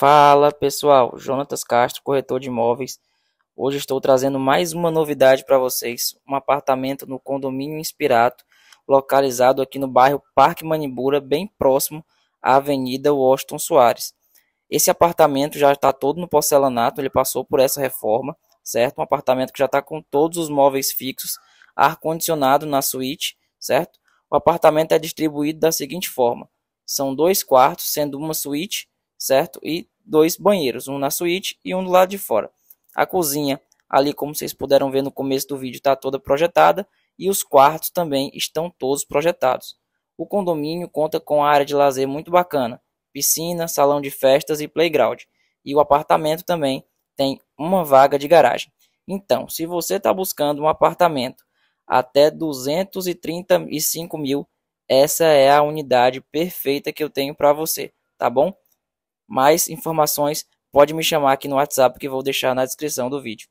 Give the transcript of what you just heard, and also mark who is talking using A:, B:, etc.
A: Fala pessoal, Jonatas Castro, corretor de imóveis. Hoje estou trazendo mais uma novidade para vocês: um apartamento no condomínio Inspirato, localizado aqui no bairro Parque Manibura, bem próximo à Avenida Washington Soares. Esse apartamento já está todo no porcelanato, ele passou por essa reforma, certo? Um apartamento que já está com todos os móveis fixos, ar-condicionado na suíte, certo? O apartamento é distribuído da seguinte forma: são dois quartos, sendo uma suíte certo? E dois banheiros, um na suíte e um do lado de fora. A cozinha, ali como vocês puderam ver no começo do vídeo, está toda projetada e os quartos também estão todos projetados. O condomínio conta com área de lazer muito bacana, piscina, salão de festas e playground. E o apartamento também tem uma vaga de garagem. Então, se você está buscando um apartamento até 235 mil, essa é a unidade perfeita que eu tenho para você, tá bom? Mais informações, pode me chamar aqui no WhatsApp que vou deixar na descrição do vídeo.